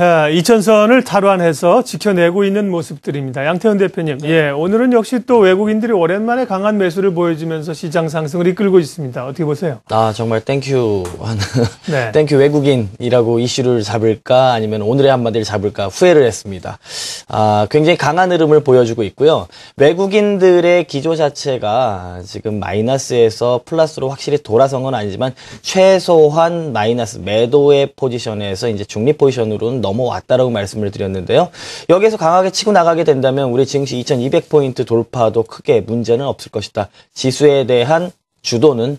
예, 이천선을 탈환해서 지켜내고 있는 모습들입니다. 양태현 대표님, 네. 예, 오늘은 역시 또 외국인들이 오랜만에 강한 매수를 보여주면서 시장 상승을 이끌고 있습니다. 어떻게 보세요? 아 정말 땡큐 하는 네. 땡큐 외국인이라고 이슈를 잡을까 아니면 오늘의 한마디를 잡을까 후회를 했습니다. 아 굉장히 강한 흐름을 보여주고 있고요. 외국인들의 기조 자체가 지금 마이너스에서 플러스로 확실히 돌아선 건 아니지만 최소한 마이너스 매도의 포지션에서 이제 중립 포지션으로는 넘어왔다라고 말씀을 드렸는데요. 여기에서 강하게 치고 나가게 된다면 우리 증시 2200포인트 돌파도 크게 문제는 없을 것이다. 지수에 대한 주도는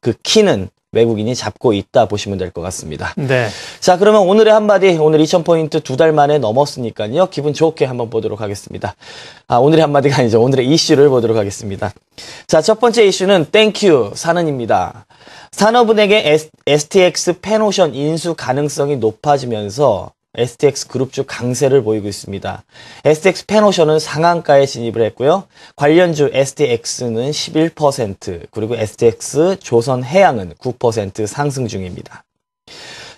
그 키는 외국인이 잡고 있다 보시면 될 것 같습니다. 네. 자, 그러면 오늘의 한마디, 오늘 2000포인트 두 달 만에 넘었으니까요. 기분 좋게 한번 보도록 하겠습니다. 아, 오늘의 한마디가 아니죠. 오늘의 이슈를 보도록 하겠습니다. 자, 첫 번째 이슈는 땡큐, 산은입니다. 산업은행의 S, t x 페노션 인수 가능성이 높아지면서 STX 그룹주 강세를 보이고 있습니다. STX 페노션은 상한가에 진입을 했고요. 관련주 STX는 11% 그리고 STX 조선해양은 9% 상승 중입니다.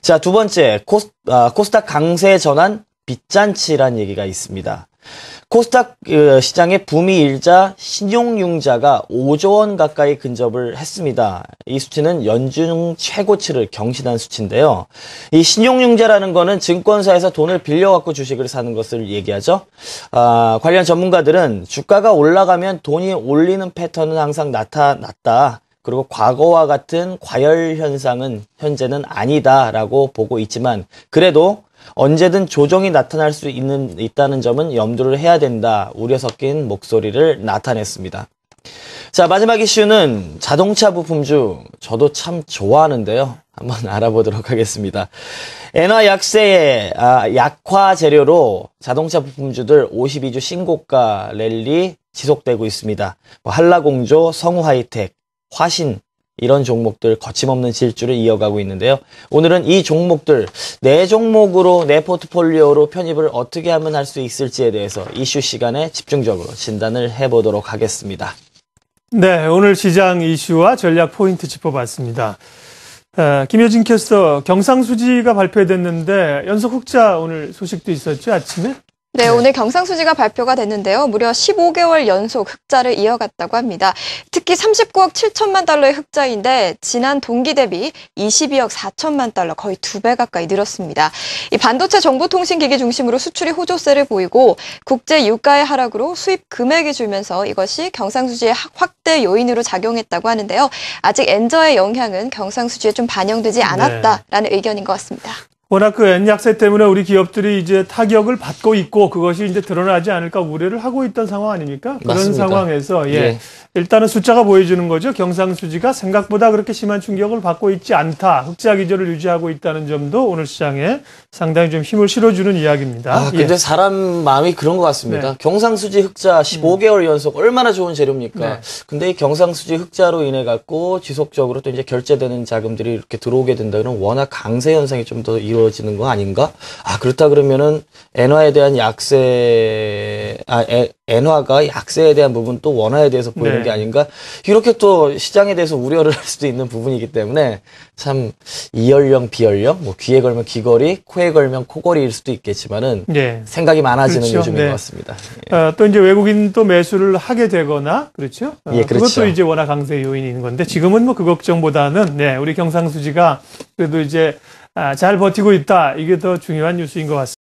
자, 두 번째 코스, 아, 코스닥 강세 전환 빚잔치란 얘기가 있습니다. 코스닥 어, 시장의 붐이 일자 신용융자가 5조 원 가까이 근접을 했습니다. 이 수치는 연중 최고치를 경신한 수치인데요. 이 신용융자라는 거는 증권사에서 돈을 빌려갖고 주식을 사는 것을 얘기하죠. 아, 관련 전문가들은 주가가 올라가면 돈이 올리는 패턴은 항상 나타났다. 그리고 과거와 같은 과열 현상은 현재는 아니다라고 보고 있지만 그래도 언제든 조정이 나타날 수 있는, 있다는 점은 염두를 해야 된다. 우려 섞인 목소리를 나타냈습니다. 자, 마지막 이슈는 자동차 부품주. 저도 참 좋아하는데요. 한번 알아보도록 하겠습니다. 엔화 약세의 아, 약화 재료로 자동차 부품주들 52주 신고가 랠리 지속되고 있습니다. 뭐 한라공조, 성우하이텍, 화신, 이런 종목들 거침없는 질주를 이어가고 있는데요. 오늘은 이 종목들 내 종목으로 내 포트폴리오로 편입을 어떻게 하면 할 수 있을지에 대해서 이슈 시간에 집중적으로 진단을 해보도록 하겠습니다. 네, 오늘 시장 이슈와 전략 포인트 짚어봤습니다. 아, 김효진 캐스터 경상수지가 발표됐는데 연속 흑자 오늘 소식도 있었죠 아침에? 네, 네, 오늘 경상수지가 발표가 됐는데요. 무려 15개월 연속 흑자를 이어갔다고 합니다. 특히 39억 7천만 달러의 흑자인데 지난 동기 대비 22억 4천만 달러 거의 두 배 가까이 늘었습니다. 이 반도체 정보통신기기 중심으로 수출이 호조세를 보이고 국제 유가의 하락으로 수입 금액이 줄면서 이것이 경상수지의 확대 요인으로 작용했다고 하는데요. 아직 엔저의 영향은 경상수지에 좀 반영되지 네. 않았다라는 네. 의견인 것 같습니다. 워낙 그 엔약세 때문에 우리 기업들이 이제 타격을 받고 있고 그것이 이제 드러나지 않을까 우려를 하고 있던 상황 아닙니까? 그런 맞습니다. 상황에서 예. 예. 일단은 숫자가 보여주는 거죠. 경상수지가 생각보다 그렇게 심한 충격을 받고 있지 않다. 흑자 기조를 유지하고 있다는 점도 오늘 시장에 상당히 좀 힘을 실어주는 이야기입니다. 아, 근데 예. 사람 마음이 그런 것 같습니다. 네. 경상수지 흑자 15개월 음. 연속 얼마나 좋은 재료입니까? 네. 근데 이 경상수지 흑자로 인해 갖고 지속적으로 또 이제 결제되는 자금들이 이렇게 들어오게 된다 그러면 워낙 강세 현상이 좀 더 이루 만들어지는 거 아닌가? 아, 그렇다 그러면은 엔화에 대한 약세 아, 애, 엔화가 약세에 대한 부분 또 원화에 대해서 보이는 네. 게 아닌가 이렇게 또 시장에 대해서 우려를 할 수도 있는 부분이기 때문에 참 이연령 비연령 뭐 귀에 걸면 귀걸이 코에 걸면 코걸이일 수도 있겠지만은 네. 생각이 많아지는 그렇죠. 요즘인 네. 것 같습니다. 예. 어, 또 이제 외국인 또 매수를 하게 되거나 그렇죠? 어, 예, 그렇죠. 그것도 이제 워낙 강세 요인이 있는 건데 지금은 뭐 그 걱정보다는 네, 우리 경상수지가 그래도 이제 아, 잘 버티고 있다 이게 더 중요한 뉴스인 것 같습니다.